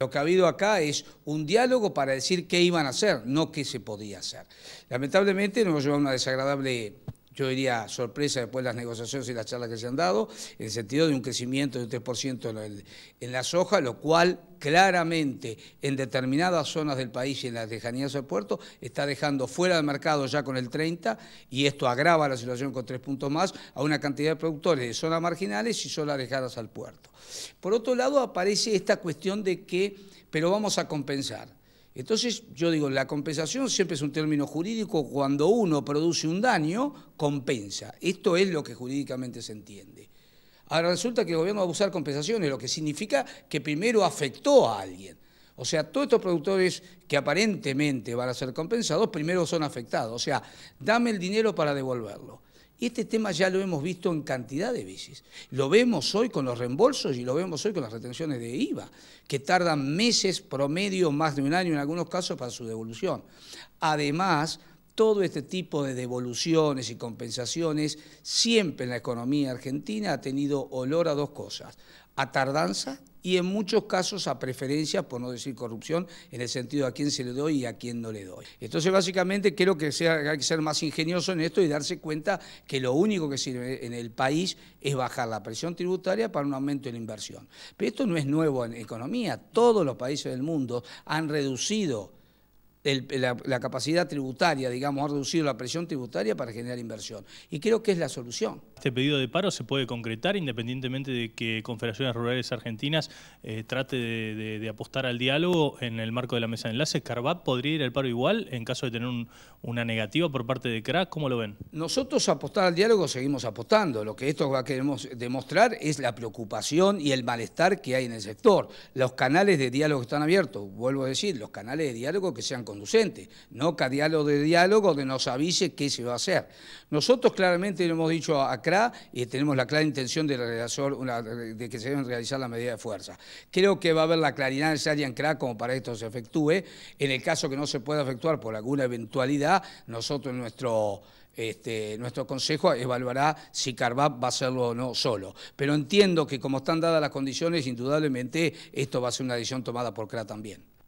Lo que ha habido acá es un diálogo para decir qué iban a hacer, no qué se podía hacer. Lamentablemente nos lleva a una desagradable yo diría, sorpresa después de las negociaciones y las charlas que se han dado, en el sentido de un crecimiento de un 3% en la soja, lo cual claramente en determinadas zonas del país y en las lejanías del puerto está dejando fuera del mercado ya con el 30 y esto agrava la situación con tres puntos más a una cantidad de productores de zonas marginales y zonas alejadas al puerto. Por otro lado aparece esta cuestión de que, pero vamos a compensar. Entonces, yo digo, la compensación siempre es un término jurídico, cuando uno produce un daño, compensa. Esto es lo que jurídicamente se entiende. Ahora resulta que el gobierno va a usar compensaciones, lo que significa que primero afectó a alguien. O sea, todos estos productores que aparentemente van a ser compensados, primero son afectados. O sea, dame el dinero para devolverlo. Y este tema ya lo hemos visto en cantidad de veces. Lo vemos hoy con los reembolsos y lo vemos hoy con las retenciones de IVA, que tardan meses, promedio, más de un año en algunos casos para su devolución. Además, todo este tipo de devoluciones y compensaciones siempre en la economía argentina ha tenido olor a dos cosas, a tardanza y en muchos casos a preferencias, por no decir corrupción, en el sentido de a quién se le doy y a quién no le doy. Entonces, básicamente, creo que hay que ser más ingenioso en esto y darse cuenta que lo único que sirve en el país es bajar la presión tributaria para un aumento de la inversión. Pero esto no es nuevo en economía, todos los países del mundo han reducido la, capacidad tributaria, digamos, ha reducido la presión tributaria para generar inversión. Y creo que es la solución. Este pedido de paro se puede concretar independientemente de que Confederaciones Rurales Argentinas eh, trate de, apostar al diálogo en el marco de la mesa de enlace. ¿Carvap podría ir al paro igual en caso de tener una negativa por parte de CRA? ¿Cómo lo ven? Nosotros apostar al diálogo seguimos apostando. Lo que esto va a queremos demostrar es la preocupación y el malestar que hay en el sector. Los canales de diálogo están abiertos, vuelvo a decir, los canales de diálogo que sean conducente, no cada diálogo de diálogo de nos avise qué se va a hacer. Nosotros claramente lo hemos dicho a CRA y tenemos la clara intención de, de que se deben realizar la medida de fuerza. Creo que va a haber la claridad necesaria en CRA como para esto se efectúe. En el caso que no se pueda efectuar por alguna eventualidad, nosotros nuestro... Este, nuestro consejo evaluará si Carvap va a hacerlo o no solo. Pero entiendo que como están dadas las condiciones, indudablemente esto va a ser una decisión tomada por CRA también.